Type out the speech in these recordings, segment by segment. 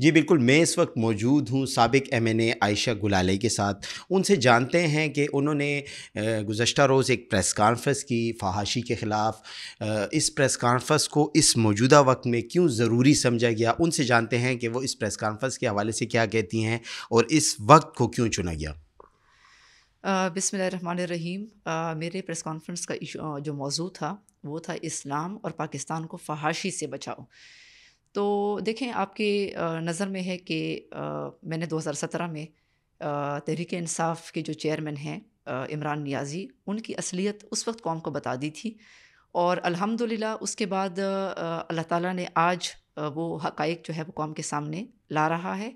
जी बिल्कुल मैं इस वक्त मौजूद हूँ सबक एम एन एयशा आयशा गुलाले के साथ उनसे जानते हैं कि उन्होंने गुज्त रोज़ एक प्रेस कॉन्फ्रेंस की फहाशी के ख़िलाफ़ इस प्रेस कॉन्फ्रेंस को इस मौजूदा वक्त में क्यों ज़रूरी समझा गया उनसे जानते हैं कि वो इस प्रेस कॉन्फ्रेंस के हवाले से क्या कहती हैं और इस वक्त को क्यों चुना गया बिसमीम मेरे प्रेस कॉन्फ्रेंस का जो मौजू था वो था इस्लाम और पाकिस्तान को फहाशी से बचाओ तो देखें आपकी नज़र में है कि मैंने 2017 में तहरीक इंसाफ के जो चेयरमैन हैं इमरान नियाज़ी उनकी असलियत उस वक्त कौम को बता दी थी और अल्हम्दुलिल्लाह उसके बाद अल्लाह ताला ने आज वो हकाइक जो है वो कौम के सामने ला रहा है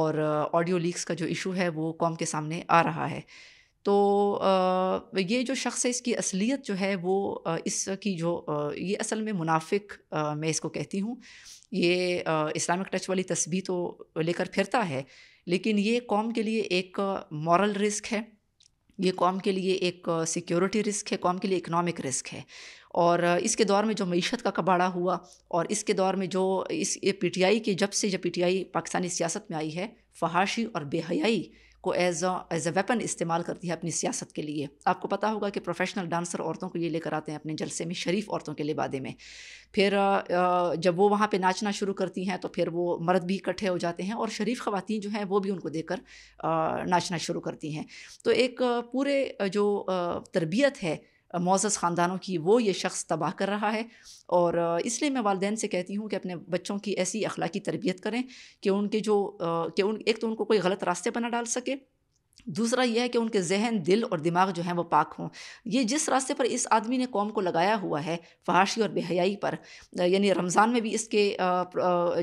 और ऑडियो लीक्स का जो इशू है वो कौम के सामने आ रहा है तो ये जो शख्स है इसकी असलियत जो है वो इसकी जो ये असल में मुनाफिक मैं इसको कहती हूँ ये इस्लामिक टच वाली तस्वीर तो लेकर फिरता है लेकिन ये कौम के लिए एक मॉरल रिस्क है ये कौम के लिए एक सिक्योरिटी रिस्क है कौम के लिए इकनॉमिक रिस्क है और इसके दौर में जो मीशत का कबाड़ा हुआ और इसके दौर में जो इस पीटीआई के जब से जब पीटीआई पाकिस्तानी सियासत में आई है फहाशी और बेहयाई को एज एज अ वेपन इस्तेमाल करती है अपनी सियासत के लिए आपको पता होगा कि प्रोफेशनल डांसर औरतों को ये लेकर आते हैं अपने जलसे में शरीफ औरतों के लिबादे में फिर जब वो वहाँ पे नाचना शुरू करती हैं तो फिर वो मर्द भी इकट्ठे हो जाते हैं और शरीफ ख़वातीन जो हैं वो भी उनको देकर नाचना शुरू करती हैं तो एक पूरे जो तरबियत है मोज़ ख़ानदानों की वो ये शख्स तबाह कर रहा है और इसलिए मैं वालदेन से कहती हूँ कि अपने बच्चों की ऐसी अखलाकी तरबियत करें कि उनके जो कि उन एक तो उनको कोई गलत रास्ते पर ना डाल सके दूसरा यह है कि उनके जहन दिल और दिमाग जो हैं वो पाक हों ये जिस रास्ते पर इस आदमी ने कौम को लगाया हुआ है फहाशी और बेहयाई पर यानी रमज़ान में भी इसके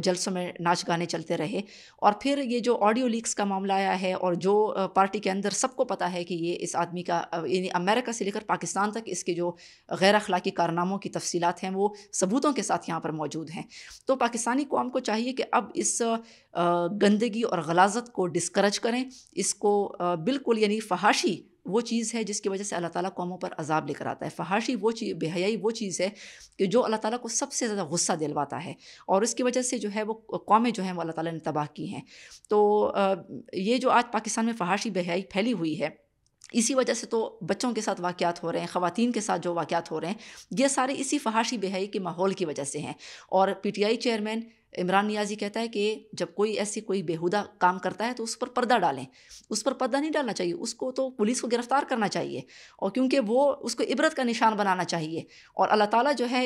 जलसों में नाच गाने चलते रहे और फिर ये जो ऑडियो लीक्स का मामला आया है और जो पार्टी के अंदर सबको पता है कि ये इस आदमी का यानी अमेरिका से लेकर पाकिस्तान तक इसके जो गैर अखलाक़ी कारनामों की तफसीत हैं वो सबूतों के साथ यहाँ पर मौजूद हैं तो पाकिस्तानी कौम को चाहिए कि अब इस गंदगी और गलाजत को डिस्करेज करें इसको बिल्कुल यानी फहाशी वो चीज़ है जिसकी वजह से अल्लाह ताला कौमों पर अजाब लेकर आता है फहाशी वो चीज़ बेहयाई वो चीज़ है कि जो अल्लाह ताला को सबसे ज़्यादा गुस्सा दिलवाता है और इसकी वजह से जो है वो कौमें जो हैं वो अल्लाह ताला ने तबाह की हैं तो ये जो आज पाकिस्तान में फहाशी बेहयाई फैली हुई है इसी वजह से तो बच्चों के साथ वाक़ात हो रहे हैं ख़वातीन के साथ जो वाक़ात हो रहे हैं ये सारे इसी फहाशी बेहयाई के माहौल की वजह से हैं और आई चेयरमैन इमरान नियाजी कहता है कि जब कोई ऐसी कोई बेहुदा काम करता है तो उस पर पर्दा डालें उस पर पर्दा नहीं डालना चाहिए उसको तो पुलिस को गिरफ़्तार करना चाहिए और क्योंकि वो उसको इबरत का निशान बनाना चाहिए और अल्लाह ताला जो है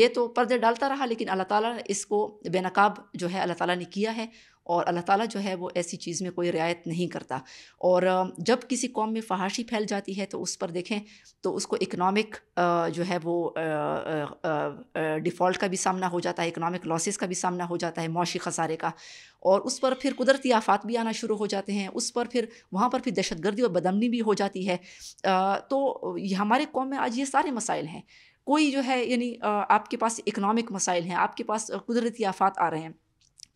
ये तो पर्दे डालता रहा लेकिन अल्लाह ताला ने इसको बेनकाब जो है अल्लाह ताला ने किया है और अल्लाह ताला जो है वो ऐसी चीज़ में कोई रियायत नहीं करता और जब किसी कौम में फहाशी फैल जाती है तो उस पर देखें तो उसको इकनॉमिक जो है वो डिफ़ॉल्ट का भी सामना हो जाता है इकनॉमिक लॉसेस का भी सामना हो जाता है मौशी खसारे का और उस पर फिर कुदरती आफात भी आना शुरू हो जाते हैं उस पर फिर वहाँ पर फिर दहशतगर्दी और बदमनी भी हो जाती है तो हमारे कौम में आज ये सारे मसाइल हैं कोई जो है यानी आपके पास इकनॉमिक मसाइल हैं आपके पास कुदरती आफात आ रहे हैं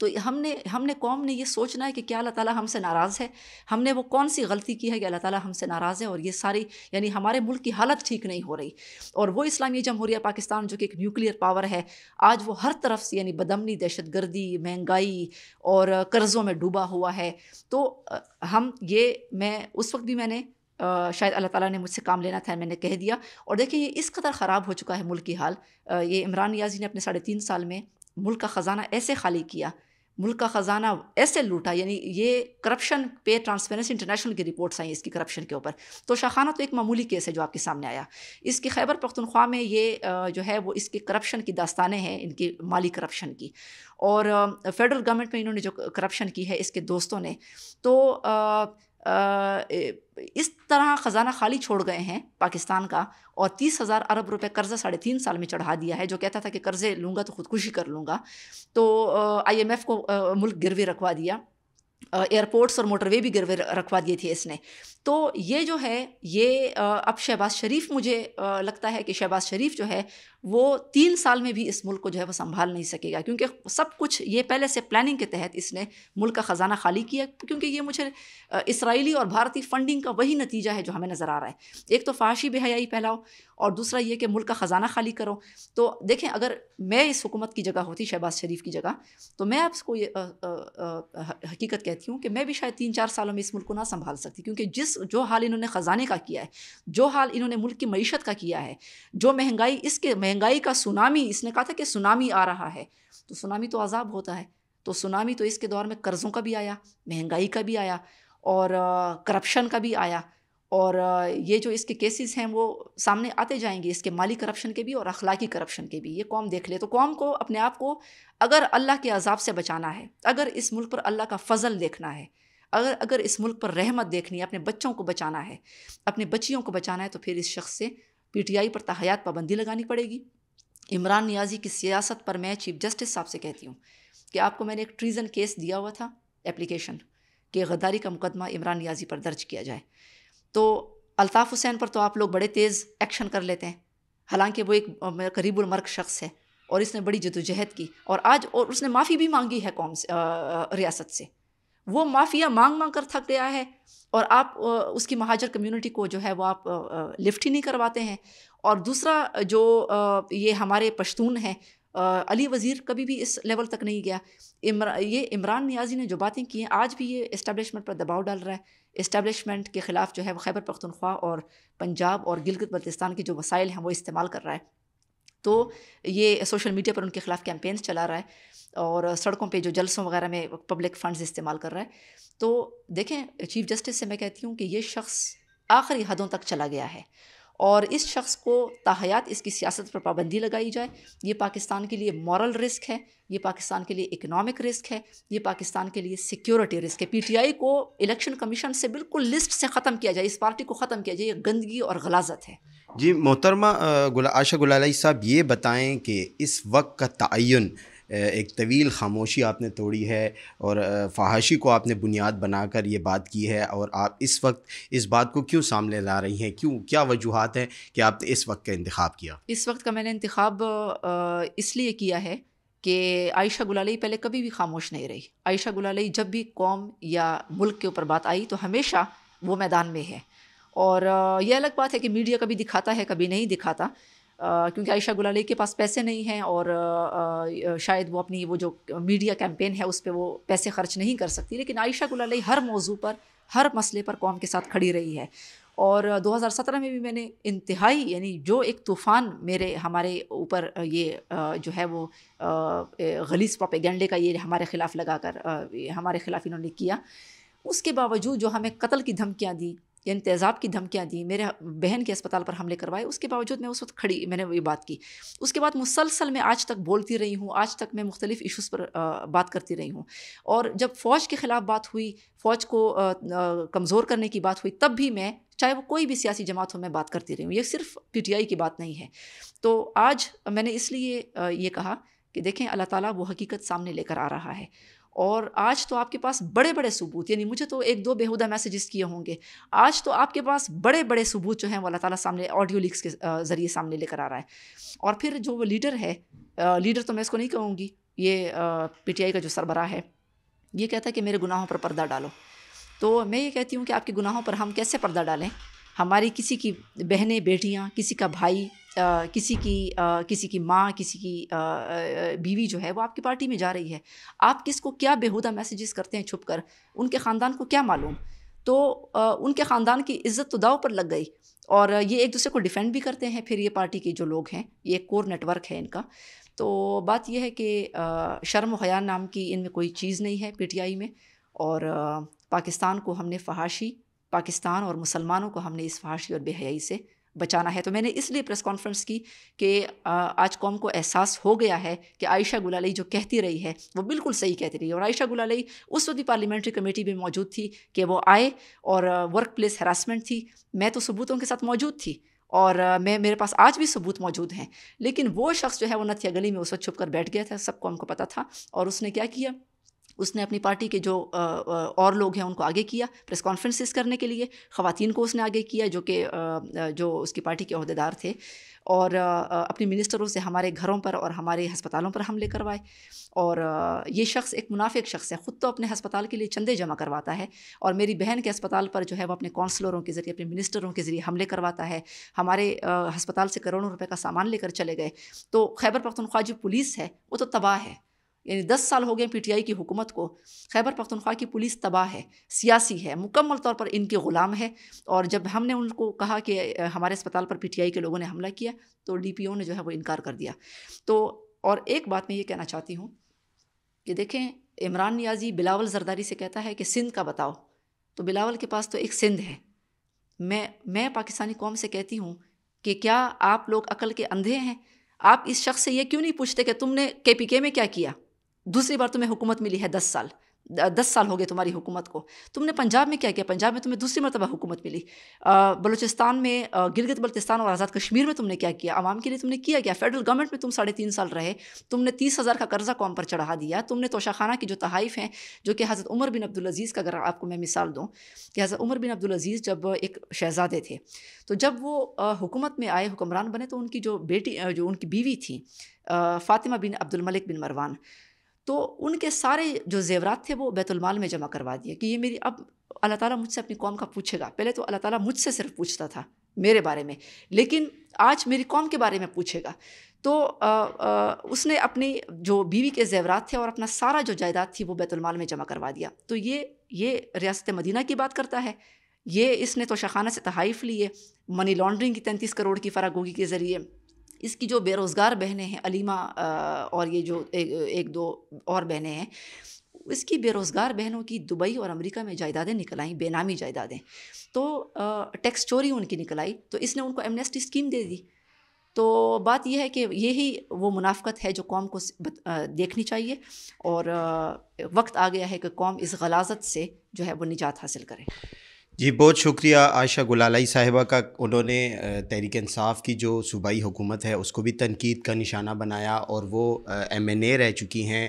तो हमने हमने कौम ने यह सोचना है कि क्या अल्लाह ताला हमसे नाराज़ है हमने वो कौन सी गलती की है कि अल्लाह ताला हमसे नाराज़ है और ये सारी यानी हमारे मुल्क की हालत ठीक नहीं हो रही और वो इस्लामी जमहूरिया पाकिस्तान जो कि एक न्यूक्लियर पावर है आज वो हर तरफ से यानी बदमनी दहशत गर्दी महंगाई और कर्ज़ों में डूबा हुआ है तो हम ये मैं उस वक्त भी मैंने आ, शायद अल्लाह ताला ने मुझसे काम लेना था मैंने कह दिया और देखिए ये इस कदर ख़राब हो चुका है मुल्क की हाल आ, ये इमरान याजी ने अपने साढ़े तीन साल में मुल्क का ख़जाना ऐसे खाली किया मुल्क का ख़जाना ऐसे लूटा यानी ये करप्शन पे ट्रांसपेरेंसी इंटरनेशनल की रिपोर्ट्स आई इसकी करप्शन के ऊपर तो शाखाना तो एक मामूली केस है जो आपके सामने आया इसकी खैबर पख्तनख्वा में ये जो है वो इसकी करप्शन की दास्तानें हैं इनकी माली करप्शन की और फेडरल गवर्नमेंट में इन्होंने जो करप्शन की है इसके दोस्तों ने तो इस तरह ख़जाना खाली छोड़ गए हैं पाकिस्तान का और तीस हज़ार अरब रुपए कर्ज़ा साढ़े तीन साल में चढ़ा दिया है जो कहता था कि कर्ज़े लूँगा तो ख़ुदकुशी कर लूँगा तो आईएमएफ को मुल्क गिरवी रखवा दिया एयरपोर्ट्स और मोटरवे भी गिरवे रखवा दिए थे इसने तो ये जो है ये अब शहबाज शरीफ मुझे लगता है कि शहबाज शरीफ जो है वो तीन साल में भी इस मुल्क को जो है वो संभाल नहीं सकेगा क्योंकि सब कुछ ये पहले से प्लानिंग के तहत इसने मुल्क का ख़जाना खाली किया क्योंकि ये मुझे इसराइली और भारतीय फंडिंग का वही नतीजा है जो हमें नज़र आ रहा है एक तो फाशी बेहयाई फैलाओ और दूसरा ये कि मुल्क का ख़जाना खाली करो तो देखें अगर मैं इस हुकूमत की जगह होती शहबाज शरीफ की जगह तो मैं आपको ये हकीकत कहती हूँ कि मैं भी शायद तीन चार सालों में इस मुल्क को ना संभाल सकती क्योंकि जिस जो हाल इन्होंने ख़जाने का किया है जो हाल इन्होंने मुल्क की मीशत का किया है जो महंगाई इसके महंगाई का सुनामी इसने कहा था कि सुनामी आ रहा है तो सुनामी तो अजाब होता है तो सुनामी तो इसके दौर में कर्ज़ों का भी आया महंगाई का भी आया और करप्शन का भी आया और ये जो इसके केसेस हैं वो सामने आते जाएंगे इसके माली करप्शन के भी और अखलाकी करप्शन के भी ये कौम देख ले तो कौम को अपने आप को अगर अल्लाह के अजाब से बचाना है अगर इस मुल्क पर अल्लाह का फजल देखना है अगर अगर इस मुल्क पर रहमत देखनी है अपने बच्चों को बचाना है अपने बच्चियों को बचाना है तो फिर इस शख्स से पीटीआई पर तहयात पाबंदी लगानी पड़ेगी इमरान नियाजी की सियासत पर मैं चीफ जस्टिस साहब से कहती हूँ कि आपको मैंने एक ट्रीज़न केस दिया हुआ था एप्लीकेशन कि गद्दारी का मुकदमा इमरान नियाजी पर दर्ज किया जाए तो अल्ताफ़ हुसैन पर तो आप लोग बड़े तेज़ एक्शन कर लेते हैं हालांकि वो एक करीब उमर्ग शख्स है और इसने बड़ी जदोजहद की और आज और उसने माफ़ी भी मांगी है कौम से आ, रियासत से वो माफ़िया मांग मांग कर थक गया है और आप आ, उसकी महाजर कम्युनिटी को जो है वो आप आ, लिफ्ट ही नहीं करवाते हैं और दूसरा जो ये हमारे पश्तून हैं अली वज़ीर कभी भी इस लेवल तक नहीं गया इम्र ये इमरान नियाजी ने जो बातें की हैं आज भी ये इस्टेब्लिशमेंट पर दबाव डाल रहा है इस्टबलिशमेंट के ख़िलाफ़ जो है वो खैबर पख्तनख्वा और पंजाब और गिलगत बल्तिस्तान के जो वसाइल हैं वो इस्तेमाल कर रहा है तो ये सोशल मीडिया पर उनके ख़िलाफ़ कैंपेन्स चला रहा है और सड़कों पर जो जल्सों वगैरह में पब्लिक फंड्स इस्तेमाल कर रहा है तो देखें चीफ़ जस्टिस से मैं कहती हूँ कि ये शख्स आखिरी हदों तक चला गया है और इस शख्स को ताहयात इसकी सियासत पर पाबंदी लगाई जाए ये पाकिस्तान के लिए मॉरल रिस्क है ये पाकिस्तान के लिए इकनॉमिक रिस्क है ये पाकिस्तान के लिए सिक्योरिटी रिस्क है पीटीआई को इलेक्शन कमीशन से बिल्कुल लिस्ट से ख़त्म किया जाए इस पार्टी को ख़त्म किया जाए ये गंदगी और गलाजत है जी मोहतरमा गुला आशा गुलाई साहब ये बताएं कि इस वक्त का तयन एक तवील खामोशी आपने तोड़ी है और फाहाशी को आपने बुनियाद बनाकर ये बात की है और आप इस वक्त इस बात को क्यों सामने ला रही हैं क्यों क्या वजूहत हैं कि आपने इस वक्त का इंतखा किया इस वक्त का मैंने इंतखब इसलिए किया है कि आयशा गुलाई पहले कभी भी खामोश नहीं रही आयशा गुलाई जब भी कौम या मुल्क के ऊपर बात आई तो हमेशा वो मैदान में है और यह अलग बात है कि मीडिया कभी दिखाता है कभी नहीं दिखाता क्योंकि आयशा गुलाली के पास पैसे नहीं हैं और शायद वो अपनी वो जो मीडिया कैंपेन है उस पर वो पैसे खर्च नहीं कर सकती लेकिन आयशा गुलाली हर मौजू पर हर मसले पर कौम के साथ खड़ी रही है और 2017 में भी मैंने इंतहाई यानी जो एक तूफ़ान मेरे हमारे ऊपर ये जो है वो गलीस प्रोपेगेंडे का ये हमारे ख़िलाफ़ लगा कर हमारे ख़िलाफ़ इन्होंने किया उसके बावजूद जो हमें कत्ल की धमकियाँ दी यानी तेज़ाब की धमकियाँ दी मेरे बहन के अस्पताल पर हमले करवाए उसके बावजूद मैं उस वक्त खड़ी मैंने ये बात की उसके बाद मुसलसल मैं आज तक बोलती रही हूँ आज तक मैं मुख्तलिफ़ इशूज़ पर बात करती रही हूँ और जब फ़ौज के ख़िलाफ़ बात हुई फ़ौज को कमज़ोर करने की बात हुई तब भी मैं चाहे वो कोई भी सियासी जमात हो मैं बात करती रही हूँ ये सिर्फ पी टी आई की बात नहीं है तो आज मैंने इसलिए ये कहा कि देखें अल्लाह ताला वो हकीकत सामने लेकर आ रहा है और आज तो आपके पास बड़े बड़े सबूत यानी मुझे तो एक दो बेहुदा मैसेजेस किए होंगे आज तो आपके पास बड़े बड़े सबूत जो हैं वो अल्लाह ताला सामने ऑडियो लिक्स के ज़रिए सामने लेकर आ रहा है और फिर जो वो लीडर है लीडर तो मैं इसको नहीं कहूँगी ये आई का जो सरबरा है ये कहता है कि मेरे गुनाहों पर पर्दा डालो तो मैं ये कहती हूँ कि आपके गुनाहों पर हम कैसे पर्दा डालें हमारी किसी की बहनें बेटियाँ किसी का भाई किसी की किसी की माँ किसी की बीवी जो है वो आपकी पार्टी में जा रही है आप किसको क्या बेहुदा मैसेजेस करते हैं छुप कर उनके ख़ानदान को क्या मालूम तो उनके ख़ानदान की इज्जत तो दाव पर लग गई और ये एक दूसरे को डिफेंड भी करते हैं फिर ये पार्टी के जो लोग हैं ये एक कोर नेटवर्क है इनका तो बात यह है कि शर्म हया नाम की इनमें कोई चीज़ नहीं है पीटीआई में और पाकिस्तान को हमने फहाशी पाकिस्तान और मुसलमानों को हमने इस फहाशी और बेहयाई से बचाना है तो मैंने इसलिए प्रेस कॉन्फ्रेंस की कि आज कौम को एहसास हो गया है कि आयशा गुलाई जो कहती रही है वो बिल्कुल सही कहती रही है और आयशा गुलाई उस वक्त भी पार्लियामेंट्री कमेटी में मौजूद थी कि वो आए और वर्क प्लेस हरासमेंट थी मैं तो सबूतों के साथ मौजूद थी और मैं मेरे पास आज भी सबूत मौजूद हैं लेकिन वो शख्स जो है वो नथिया गली में उस वक्त छुप कर बैठ गया था सबको हमको पता था और उसने क्या किया उसने अपनी पार्टी के जो और लोग हैं उनको आगे किया प्रेस कॉन्फ्रेंसिस करने के लिए ख़वान को उसने आगे किया जो कि जो उसकी पार्टी के अहदेदार थे और अपने मिनिस्टरों से हमारे घरों पर और हमारे हस्पतालों पर हमले करवाए और ये शख्स एक मुनाफिक शख्स है ख़ुद तो अपने हस्पताल के लिए चंदे जमा करवाता है और मेरी बहन के अस्पताल पर जो है वो अपने काउंसलरों के ज़रिए अपने मिनिस्टरों के ज़रिए हमले करवाता है हमारे हस्पताल से करोड़ों रुपये का सामान लेकर चले गए तो खैबर पख्तनख्वा जो पुलिस है वो तो तबाह है यानी दस साल हो गए पीटीआई की हुकूमत को खैबर पख्तनख्वा की पुलिस तबाह है सियासी है मुकम्मल तौर पर इनके ग़ुलाम है और जब हमने उनको कहा कि हमारे अस्पताल पर पीटीआई के लोगों ने हमला किया तो डीपीओ ने जो है वो इनकार कर दिया तो और एक बात मैं ये कहना चाहती हूँ कि देखें इमरान नियाजी बिलावल जरदारी से कहता है कि सिंध का बताओ तो बिलावल के पास तो एक सिंध है मैं मैं पाकिस्तानी कौम से कहती हूँ कि क्या आप लोग अकल के अंधे हैं आप इस शख्स से ये क्यों नहीं पूछते कि तुमने के पी के में क्या किया दूसरी बार तुम्हें हुकूमत मिली है दस साल दस साल हो गए तुम्हारी हुकूमत को तुमने पंजाब में क्या किया पंजाब में तुम्हें दूसरी मरतबा हुकूमत मिली बलूचिस्तान में गिलगित बल्तिस्तान और आज़ाद कश्मीर में तुमने क्या किया आवाम के लिए तुमने किया क्या फेडरल गवर्नमेंट में तुम साढ़े तीन साल रहे तुमने तीस हज़ार का कर्जा कौम पर चढ़ा दिया तुमने तोशाखाना की जो तहाइफ हैं जो कि हज़रत उमर बिन अब्दुल अज़ीज़ का अगर आपको मैं मिसाल दूँ कि हज़रत उमर बिन अब्दुल अज़ीज़ जब एक शहजादे थे तो जब वो हुकूमत में आए हुक्मरान बने तो उनकी जो बेटी जो उनकी बीवी थी फ़ातिमा बिन अब्दुल मलिक बिन मरवान तो उनके सारे जो जेवरात थे वो बैतुलमाल में जमा करवा दिए कि ये मेरी अब अल्लाह ताला मुझसे अपनी कौम का पूछेगा पहले तो अल्लाह ताला मुझसे सिर्फ पूछता था मेरे बारे में लेकिन आज मेरी कौम के बारे में पूछेगा तो आ, आ, उसने अपनी जो बीवी के जेवरात थे और अपना सारा जो जायदाद थी वो बैतुलमाल में जमा करवा दिया तो ये ये रियासत मदीना की बात करता है ये इसने तो शखाना से तहाइफ लिए मनी लॉन्ड्रिंग की तैंतीस करोड़ की फरागोगी के ज़रिए इसकी जो बेरोज़गार बहनें हैं अलीमा और ये जो एक, एक दो और बहनें हैं इसकी बेरोज़गार बहनों की दुबई और अमेरिका में जायदादें निकल आई बेनामी जायदादें तो टैक्स चोरी उनकी निकल आई तो इसने उनको एमनेस्टी स्कीम दे दी तो बात यह है कि यही वो मुनाफ़त है जो कौम को देखनी चाहिए और वक्त आ गया है कि कौम इस गलाजत से जो है वो निजात हासिल करें जी बहुत शुक्रिया आयशा गुलालई साहिबा का उन्होंने तहरीक इंसाफ की जो सूबाई हुकूमत है उसको भी तनकीद का निशाना बनाया और वो एम एन ए रह चुकी हैं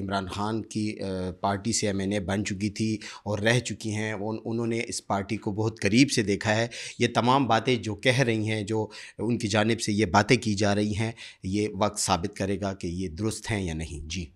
इमरान ख़ान की पार्टी से एम एन ए बन चुकी थी और रह चुकी हैं उन, उन्होंने इस पार्टी को बहुत करीब से देखा है ये तमाम बातें जो कह रही हैं जो उनकी जानब से ये बातें की जा रही हैं ये वक्त साबित करेगा कि ये दुरुस्त हैं या नहीं जी